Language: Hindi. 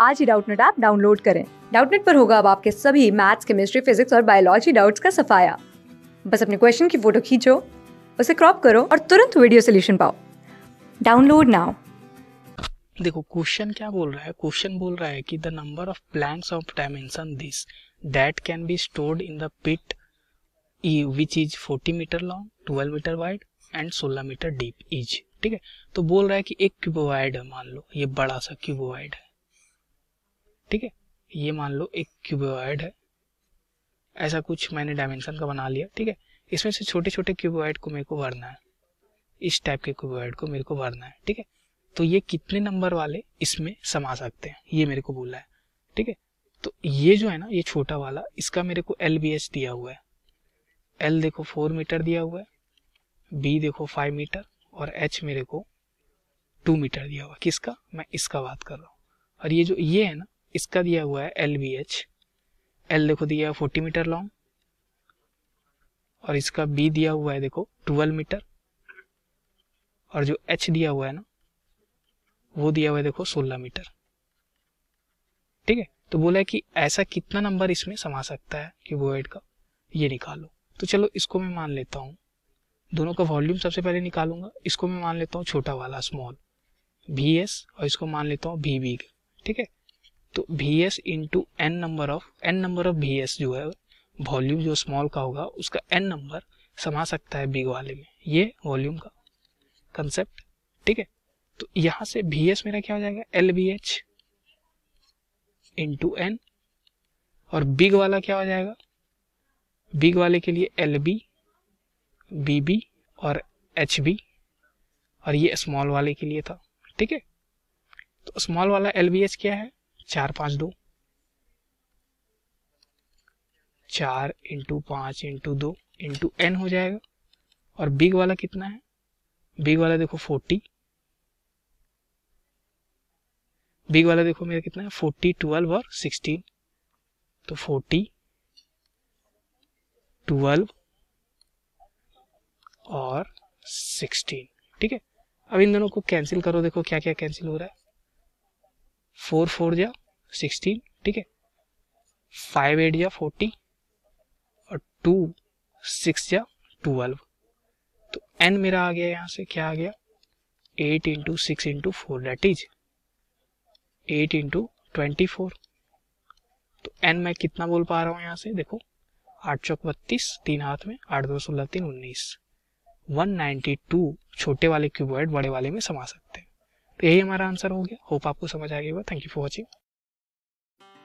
आज ही डाउटनेट ऐप डाउनलोड करें डाउटनेट पर होगा अब आपके सभी मैथ्स केमिस्ट्री फिजिक्स और बायोलॉजी डाउट्स का सफाया बस अपने क्वेश्चन की फोटो खींचो उसे क्रॉप करो और तुरंत वीडियो सोल्यूशन पाओ डाउनलोड नाउ देखो क्वेश्चन क्या बोल रहा है क्वेश्चन बोल रहा है कि the number of planks of dimension this that can be stored in the pit which is 40 metre long 12 metre wide and 16 metre deep is ठीक है तो बोल रहा है कि एक क्यूबोवाइड है मान लो ये बड़ा सा क्यूबोवाइड है ठीक है ये मान लो एक क्यूबोइड है ऐसा कुछ मैंने डायमेंशन का बना लिया ठीक है इसमें से छोटे छोटे क्यूबोइड को मेरे को भरना है इस टाइप के क्यूबोइड को मेरे को भरना है ठीक है तो ये कितने नंबर वाले इसमें समा सकते हैं ये मेरे को बोला है ठीक है तो ये जो है ना ये छोटा वाला इसका मेरे को एल बी एच दिया हुआ है एल देखो फोर मीटर दिया हुआ है बी देखो फाइव मीटर और एच मेरे को टू मीटर दिया हुआ किसका मैं इसका बात कर रहा हूँ और ये जो ये है ना इसका दिया हुआ है एल बी एच एल देखो दिया है फोर्टी मीटर लॉन्ग और इसका बी दिया हुआ है देखो ट्वेल्व मीटर और जो एच दिया हुआ है ना वो दिया हुआ है देखो सोलह मीटर ठीक है तो बोला है कि ऐसा कितना नंबर इसमें समा सकता है कि वोइड का ये निकालो तो चलो इसको मैं मान लेता हूँ दोनों का वॉल्यूम सबसे पहले निकालूंगा इसको मैं मान लेता हूँ छोटा वाला स्मॉल वी एस और इसको मान लेता हूँ वी बी ठीक है तो V S into N number of N number of V S जो है वॉल्यूम जो स्मॉल का होगा उसका एन नंबर समा सकता है बिग वाले में ये वॉल्यूम का कंसेप्ट ठीक है तो यहाँ से वी एस मेरा क्या हो जाएगा L B H into N और बिग वाला क्या हो जाएगा बिग वाले के लिए एल बी बी बी और एच बी और ये स्मॉल वाले के लिए था ठीक है तो स्मॉल वाला एल बी एच क्या है चार पाँच दो चार इंटू पाँच इंटू दो इंटू एन हो जाएगा और बिग वाला कितना है बिग वाला देखो फोर्टी बिग वाला देखो मेरा कितना है फोर्टी ट्वेल्व और सिक्सटीन तो फोर्टी ट्वेल्व और सिक्सटीन ठीक है अब इन दोनों को कैंसिल करो देखो क्या क्या कैंसिल हो रहा है फोर फोर जा सिक्सटीन ठीक है फाइव एट या फोर्टी और टू सिक्स या ट्वेल्व तो एन मेरा आ गया यहाँ से क्या आ गया eight into six into four that is eight into twenty four तो एन मैं कितना बोल पा रहा हूँ यहाँ से देखो आठ चौक बत्तीस तीन हाथ में आठ दो सोलह तीन उन्नीस वन नाइन्टी टू छोटे वाले क्यूबॉइड बड़े वाले में समा सकते हैं तो यही हमारा आंसर हो गया होप आपको समझ आ गया थैंक यू फॉर वॉचिंग